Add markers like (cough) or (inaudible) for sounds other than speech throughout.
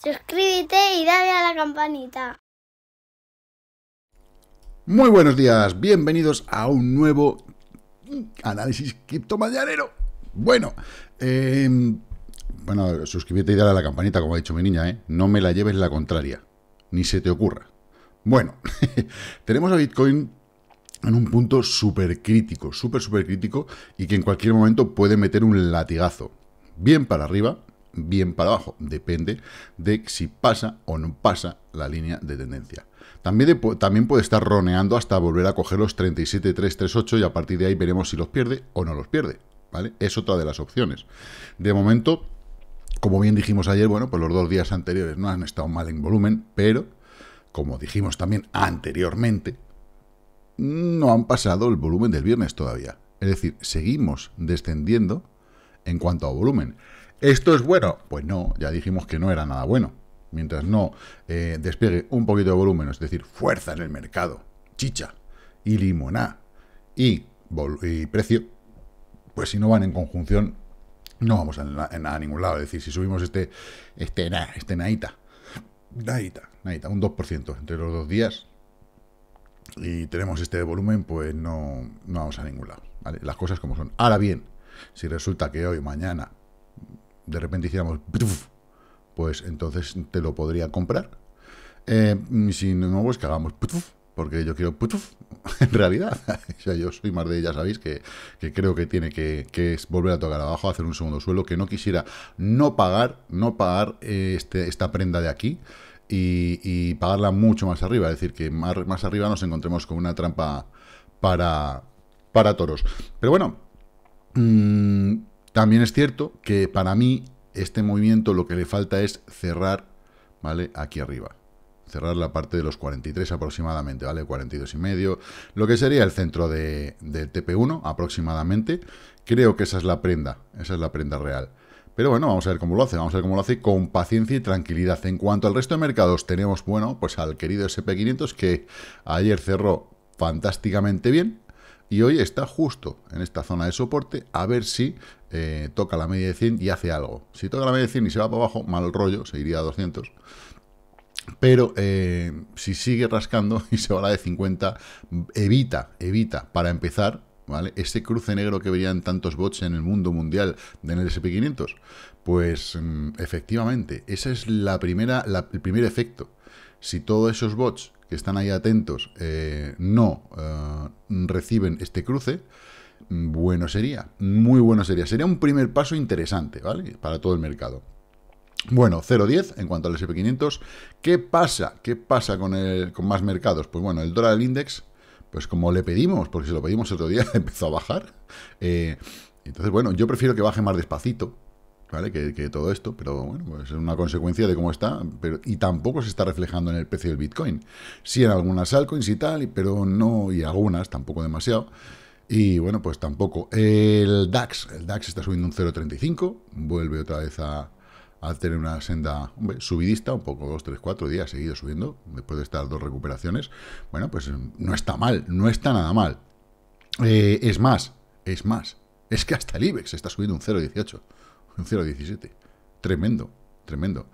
Suscríbete y dale a la campanita. Muy buenos días, bienvenidos a un nuevo análisis criptomañanero. Bueno, em, bueno, suscríbete y dale a la campanita, como ha dicho mi niña, ¿eh? No me la lleves la contraria, ni se te ocurra. Bueno, (laughs) tenemos a Bitcoin en un punto súper crítico, súper, súper crítico, y que en cualquier momento puede meter un latigazo. Bien para arriba, bien para abajo. Depende de si pasa o no pasa la línea de tendencia. También, también puede estar roneando hasta volver a coger los 37,338 y a partir de ahí veremos si los pierde o no los pierde. ¿vale? Es otra de las opciones. De momento, como bien dijimos ayer, bueno, pues los dos días anteriores no han estado mal en volumen, pero como dijimos también anteriormente, no han pasado el volumen del viernes todavía. Es decir, seguimos descendiendo en cuanto a volumen. ¿Esto es bueno? Pues no, ya dijimos que no era nada bueno. Mientras no eh, despliegue un poquito de volumen, es decir, fuerza en el mercado, chicha y limoná y, y precio, pues si no van en conjunción, no vamos a, ningún lado. Es decir, si subimos este, este, este naita, naita, naita, un 2% entre los dos días y tenemos este volumen, pues no, no vamos a ningún lado. Las cosas como son. Ahora bien, si resulta que hoy, mañana, de repente hiciéramos, pues entonces te lo podría comprar. Eh, si no, pues que hagamos, porque yo quiero, (laughs) en realidad. (laughs) yo soy más de, ya sabéis, que, creo que tiene que, volver a tocar abajo, hacer un segundo suelo, que no quisiera no pagar, no pagar eh, este, esta prenda de aquí. Y, pagarla mucho más arriba. Es decir, que más, más arriba nos encontremos con una trampa para, para toros. Pero bueno, mm, también es cierto que para mí este movimiento lo que le falta es cerrar, ¿vale? Aquí arriba. Cerrar la parte de los 43 aproximadamente, ¿vale? 42 y medio. Lo que sería el centro de, del TP1 aproximadamente. Creo que esa es la prenda, esa es la prenda real. Pero bueno, vamos a ver cómo lo hace, vamos a ver cómo lo hace con paciencia y tranquilidad. En cuanto al resto de mercados, tenemos, bueno, pues al querido SP500 que ayer cerró fantásticamente bien, y hoy está justo en esta zona de soporte a ver si eh, toca la media de 100 y hace algo. Si toca la media de 100 y se va para abajo, mal rollo, se iría a 200. Pero eh, si sigue rascando (laughs) y se va a la de 50, evita, evita, para empezar, ¿vale? Ese cruce negro que verían tantos bots en el mundo mundial el SP500. Pues mm, efectivamente, ese es la primera, el primer efecto si todos esos bots que están ahí atentos eh, no eh, reciben este cruce, mm, bueno sería, muy bueno sería. Sería un primer paso interesante, ¿vale? Para todo el mercado. Bueno, 0.10 en cuanto al SP500. ¿Qué pasa? ¿Qué pasa con, con más mercados? Pues bueno, el dólar del index, pues como le pedimos, porque si lo pedimos otro día, (laughs) empezó a bajar. Eh, entonces, bueno, yo prefiero que baje más despacito, ¿vale? Que, todo esto, pero bueno, pues es una consecuencia de cómo está, pero, y tampoco se está reflejando en el precio del Bitcoin. Sí en algunas altcoins y tal, pero no, y algunas, tampoco demasiado. Y bueno, pues tampoco. El DAX, el DAX está subiendo un 0,35, vuelve otra vez a, a tener una senda subidista, un poco, dos, tres, cuatro días seguido subiendo, después de estas dos recuperaciones. Bueno, pues no está mal, no está nada mal. Eh, es más, es más, es que hasta el IBEX está subiendo un 0,18 un 0,17. Tremendo, tremendo.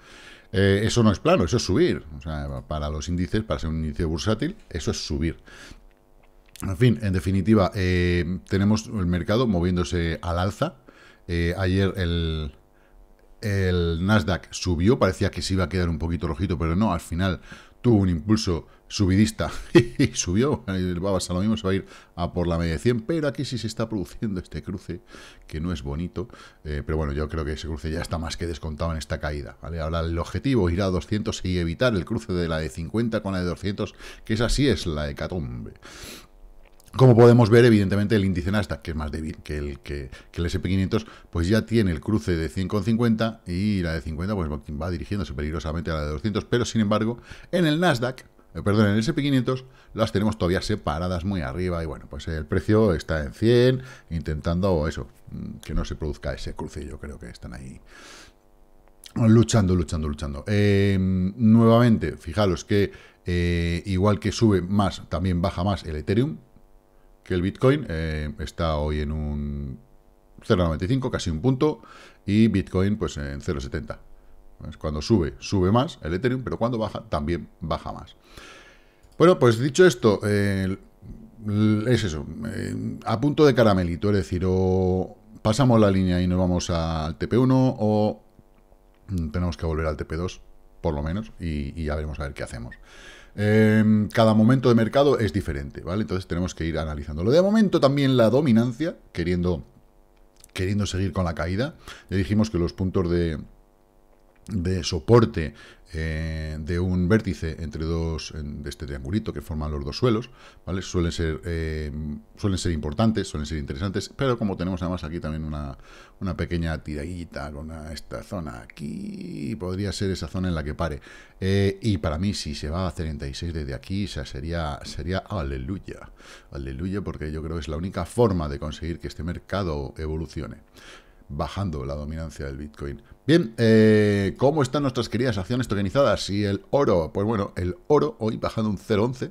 Eh, eso no es plano, eso es subir. O sea, para los índices, para ser un índice bursátil, eso es subir. En fin, en definitiva, eh, tenemos el mercado moviéndose al alza. Eh, ayer el, el Nasdaq subió, parecía que se iba a quedar un poquito rojito, pero no, al final tuvo un impulso subidista (laughs) y subió, va a a lo mismo se va a ir a por la media de 100, pero aquí sí se está produciendo este cruce, que no es bonito, eh, pero bueno, yo creo que ese cruce ya está más que descontado en esta caída, ¿vale? Ahora el objetivo, ir a 200 y evitar el cruce de la de 50 con la de 200, que esa sí es la hecatombe. Como podemos ver, evidentemente, el índice Nasdaq, que es más débil que el, que, el SP500, pues ya tiene el cruce de 100,50 y la de 50 pues va dirigiéndose peligrosamente a la de 200, pero sin embargo, en el Nasdaq, eh, perdón, en el SP500 las tenemos todavía separadas muy arriba y bueno, pues el precio está en 100, intentando eso, mm, que no se produzca ese cruce, yo creo que están ahí luchando, luchando, luchando. Em, nuevamente, fijaros que eh, igual que sube más, también baja más el Ethereum, que el Bitcoin eh, está hoy en un 0,95, casi un punto, y Bitcoin pues en 0,70. Cuando sube, sube más el Ethereum, pero cuando baja, también baja más. Bueno, pues dicho esto, es eso, eh, a punto de caramelito, es decir, o pasamos la línea y nos vamos al TP1 o tenemos que volver al TP2, por lo menos, y, y ya veremos a ver qué hacemos. Em, cada momento de mercado es diferente, ¿vale? Entonces tenemos que ir analizándolo. De momento también la dominancia, queriendo, queriendo seguir con la caída. Ya dijimos que los puntos de, de soporte eh, de un vértice entre dos, de este triangulito que forman los dos suelos, ¿vale? Suelen ser, eh, suelen ser importantes, suelen ser interesantes, pero como tenemos además aquí también una, pequeña tiradita con esta zona aquí, podría ser esa zona en la que pare. Eh, y para mí, si se va a 36 desde aquí, sería, sería aleluya, aleluya, porque yo creo que es la única forma de conseguir que este mercado evolucione bajando la dominancia del Bitcoin. Bien, eh, ¿cómo están nuestras queridas acciones tokenizadas? Y el oro, pues bueno, el oro hoy bajando un 0,11,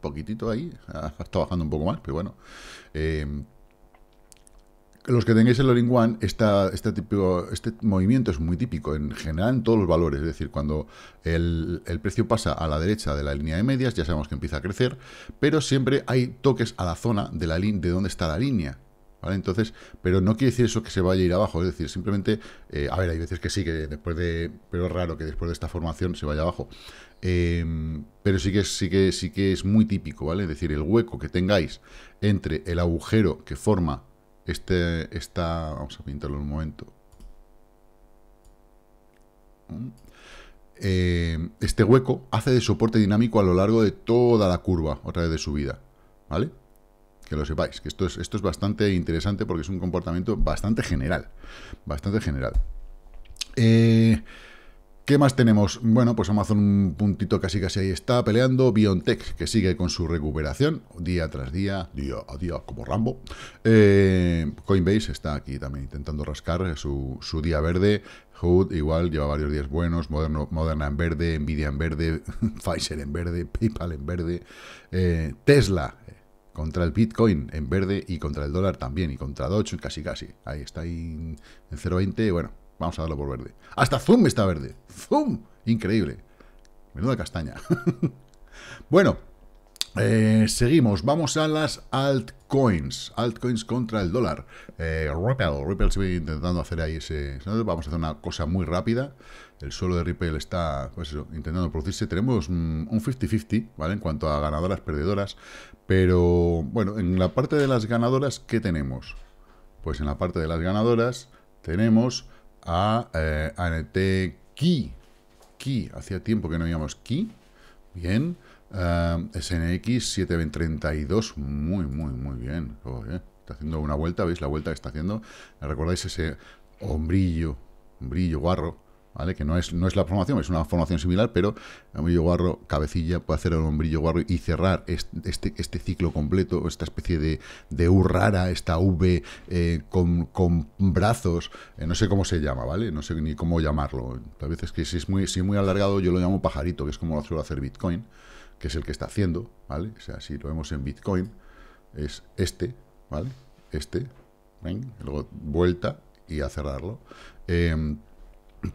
poquitito ahí, está bajando un poco más, pero bueno. Eh, los que tengáis el all One, este, este movimiento es muy típico en general en todos los valores. Es decir, cuando el, precio pasa a la derecha de la línea de medias, ya sabemos que empieza a crecer, pero siempre hay toques a la zona de, la de donde está la línea. Entonces, pero no quiere decir eso que se vaya a ir abajo, es decir, simplemente, eh, a ver, hay veces que sí, que después de, pero es raro que después de esta formación se vaya abajo. Em, pero sí que, sí, que, sí que es muy típico, ¿vale? Es decir, el hueco que tengáis entre el agujero que forma este, esta, vamos a pintarlo un momento, em, este hueco hace de soporte dinámico a lo largo de toda la curva, otra vez de subida, ¿vale? que lo sepáis, que esto es, esto es bastante interesante porque es un comportamiento bastante general, bastante general. Eh, ¿Qué más tenemos? Bueno, pues Amazon un puntito casi casi ahí está peleando, BioNTech que sigue con su recuperación día tras día, día a día, como Rambo. Eh, Coinbase está aquí también intentando rascar su, su día verde, Hood igual lleva varios días buenos, Moderna en verde, Nvidia en verde, (laughs) Pfizer en verde, PayPal en verde, eh, Tesla contra el Bitcoin en verde y contra el dólar también, y contra Doge casi casi. Ahí está ahí en 0.20, bueno, vamos a darlo por verde. Hasta Zoom está verde, Zoom, increíble. Menuda castaña. (laughs) bueno, eh, seguimos, vamos a las altcoins, altcoins contra el dólar. Eh, Ripple, Ripple ve intentando hacer ahí ese... Vamos a hacer una cosa muy rápida. El suelo de Ripple está pues intentando producirse. Tenemos mm, un 50-50, ¿vale? En cuanto a ganadoras, perdedoras. Pero, bueno, en la parte de las ganadoras, ¿qué tenemos? Pues en la parte de las ganadoras tenemos a eh, ANT Key. Key, hacía tiempo que no veíamos Key. Bien. Eh, SNX 732, muy, muy, muy bien. Está haciendo una vuelta, ¿veis la vuelta que está haciendo? ¿Recordáis ese hombrillo, brillo, guarro? ¿vale? Que no es, no es la formación, es una formación similar, pero Hombrillo Guarro, cabecilla, puede hacer un Hombrillo Guarro y cerrar este, este ciclo completo, esta especie de, de U rara, esta V eh, con, brazos, eh, no sé cómo se llama, ¿vale? No sé ni cómo llamarlo. A veces que si es muy, muy alargado, yo lo llamo pajarito, que es como lo suele hacer Bitcoin, que es el que está haciendo, ¿vale? O sea, si lo vemos en Bitcoin, es este, ¿vale? Este, ¿ven? luego vuelta y a cerrarlo. Em,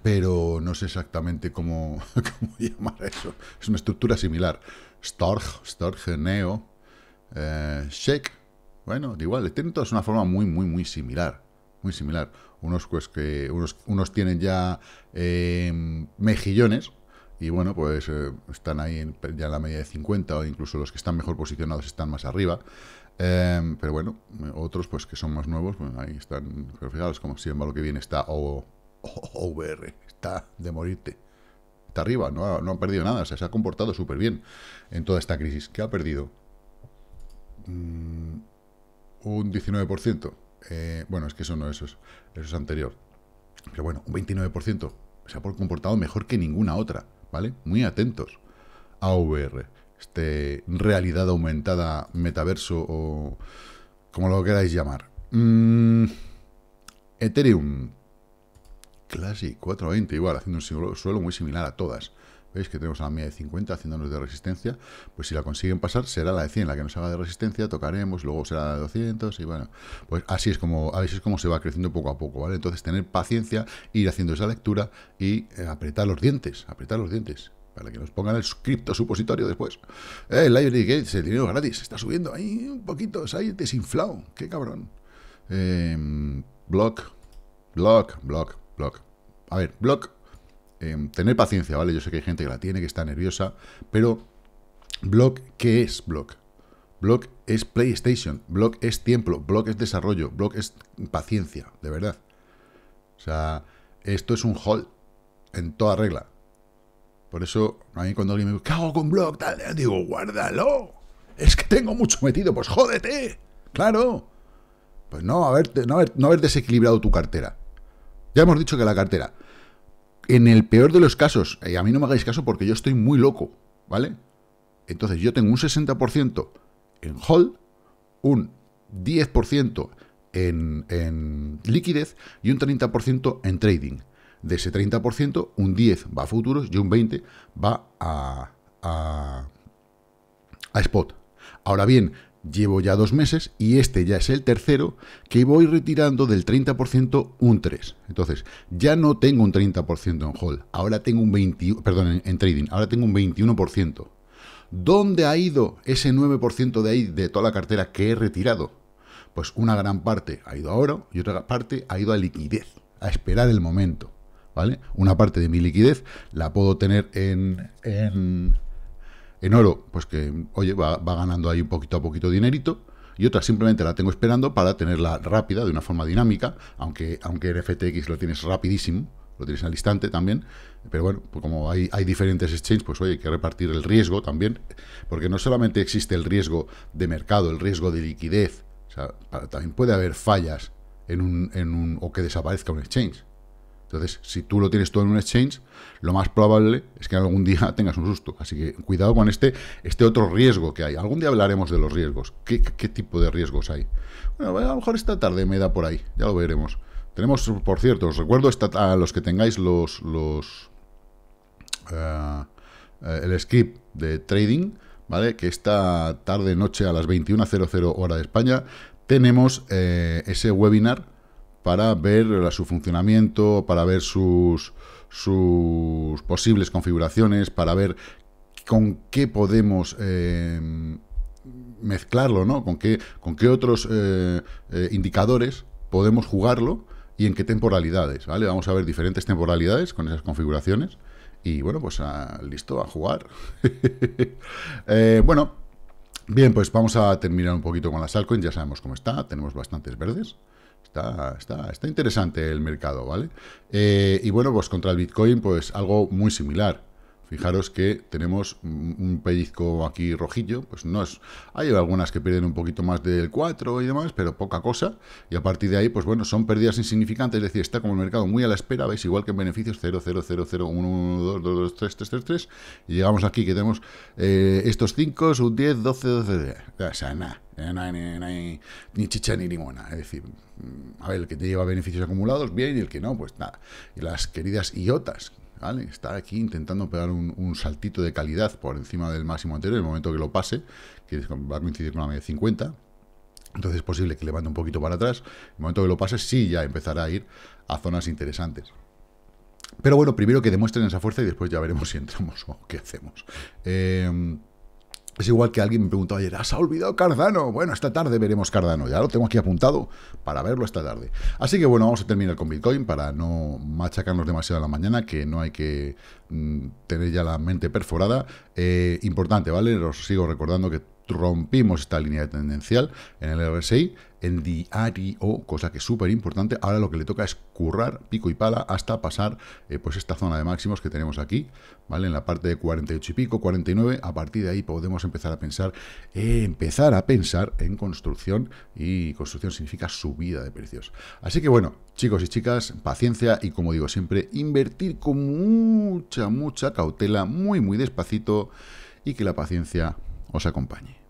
pero no sé exactamente cómo, (laughs) llamar eso. Es una estructura similar. Storg, Storj Neo, eh, Shake. Bueno, igual, tienen todas una forma muy, muy, muy similar. Muy similar. Unos, pues, que, unos, unos tienen ya em, mejillones, y bueno, pues eh, están ahí ya en la media de 50 o incluso los que están mejor posicionados están más arriba. Em, pero bueno, otros pues que son más nuevos, pues, ahí están, pero fijaros como siempre, lo que viene está o OVR. Oh, está de morirte. Está arriba, no, ha, perdido nada. O sea, se ha comportado súper bien en toda esta crisis. ¿Qué ha perdido? Mm, un 19%. Eh, bueno, es que eso no eso es, eso es anterior. Pero bueno, un 29%. Se ha comportado mejor que ninguna otra. ¿Vale? Muy atentos. OVR Este, realidad aumentada, metaverso o como lo queráis llamar. Mm, Ethereum Classic 420, igual, haciendo un suelo muy similar a todas. ¿Veis que tenemos a la mía de 50 haciéndonos de resistencia? Pues si la consiguen pasar, será la de 100 la que nos haga de resistencia, tocaremos, luego será la de 200 y bueno, pues así es como, a veces como se va creciendo poco a poco, ¿vale? Entonces tener paciencia, ir haciendo esa lectura y eh, apretar los dientes, apretar los dientes. Para que nos pongan el cripto supositorio después. Eh, el Library Gates, el dinero gratis, está subiendo ahí un poquito, se ha desinflado, qué cabrón. Eh, block, block, block. Block. A ver, Block, em, tener paciencia, ¿vale? Yo sé que hay gente que la tiene, que está nerviosa, pero Block, ¿qué es Block? Block es PlayStation, Block es tiempo, Block es desarrollo, Block es paciencia, de verdad. O sea, esto es un hold en toda regla. Por eso, a mí cuando alguien me dice, ¿qué hago con Block? digo, guárdalo. Es que tengo mucho metido, pues jódete. Claro. Pues no no, no haber desequilibrado tu cartera. Ya hemos dicho que la cartera. En el peor de los casos, y a mí no me hagáis caso porque yo estoy muy loco, ¿vale? Entonces yo tengo un 60% en hold, un 10% en, en, liquidez y un 30% en trading. De ese 30%, un 10 va a futuros y un 20 va a, a spot. Ahora bien, Llevo ya dos meses y este ya es el tercero que voy retirando del 30% un 3. Entonces, ya no tengo un 30% en hold, ahora tengo un 20, perdón, en, trading, ahora tengo un 21%. ¿Dónde ha ido ese 9% de ahí de toda la cartera que he retirado? Pues una gran parte ha ido a oro y otra parte ha ido a liquidez, a esperar el momento. ¿Vale? Una parte de mi liquidez la puedo tener en en oro, pues que, oye, va, ganando ahí un poquito a poquito dinerito y otra simplemente la tengo esperando para tenerla rápida, de una forma dinámica, aunque, aunque FTX lo tienes rapidísimo, lo tienes al instante también, pero bueno, pues como hay, diferentes exchanges, pues oye, hay que repartir el riesgo también, porque no solamente existe el riesgo de mercado, el riesgo de liquidez, o sea, también puede haber fallas en un, o que desaparezca un exchange. Entonces, si tú lo tienes todo en un exchange, lo más probable es que algún día (laughs) tengas un susto. Así que cuidado con este, este otro riesgo que hay. Algún día hablaremos de los riesgos. ¿Qué, tipo de riesgos hay? Bueno, a lo mejor esta tarde me da por ahí. Ya lo veremos. Tenemos, por cierto, os recuerdo a los que tengáis los, los eh, eh, el script de trading, ¿vale? Que esta tarde-noche a las 21.00 hora de España tenemos eh, ese webinar para ver su funcionamiento, para ver sus, posibles configuraciones, para ver con qué podemos em, mezclarlo, ¿no? Con qué, con qué otros eh, eh, indicadores podemos jugarlo y en qué temporalidades, ¿vale? Vamos a ver diferentes temporalidades con esas configuraciones y, bueno, pues listo a jugar. (laughs) Eh, bueno, bien, pues vamos a terminar un poquito con las altcoins, ya sabemos cómo está, tenemos bastantes verdes. Está, está, está interesante el mercado, ¿vale? Eh, y bueno, pues contra el Bitcoin, pues algo muy similar. Fijaros que tenemos un pellizco aquí rojillo, pues no es... Hay algunas que pierden un poquito más del 4 y demás, pero poca cosa. Y a partir de ahí, pues bueno, son pérdidas insignificantes, es decir, está como el mercado muy a la espera, veis, igual que en beneficios 0, 0, 0, 0, 1, 1, 2, 2, 2 3, 3, 3, 3. Y llegamos aquí que tenemos eh, estos 5, un 10, 12, 12, 12. O sea, nada. ni chicha ni ninguna. Es decir, mm, a ver, el que te lleva beneficios acumulados, bien, y el que no, pues nada. Y las queridas iotas, Está aquí intentando pegar un, saltito de calidad por encima del máximo anterior, el momento que lo pase, que va a coincidir con la media de 50, entonces es posible que levante un poquito para atrás, el momento que lo pase sí ya empezará a ir a zonas interesantes. Pero bueno, primero que demuestren esa fuerza y después ya veremos (laughs) si entramos o qué hacemos. Eh, es igual que alguien me preguntó ayer, ¿has olvidado Cardano? Bueno, esta tarde veremos Cardano, ya lo tengo aquí apuntado para verlo esta tarde. Así que bueno, vamos a terminar con Bitcoin para no machacarnos demasiado en la mañana, que no hay que mm, tener ya la mente perforada. Eh, importante, ¿vale? Os sigo recordando que rompimos esta línea de tendencial en el RSI, en diario, cosa que es súper importante. Ahora lo que le toca es currar pico y pala hasta pasar eh, pues esta zona de máximos que tenemos aquí, ¿vale? En la parte de 48 y pico, 49. A partir de ahí podemos empezar a pensar, empezar a pensar en construcción y construcción significa subida de precios. Así que bueno, chicos y chicas, paciencia y como digo siempre, invertir con mucha, mucha cautela, muy, muy despacito y que la paciencia os acompañe.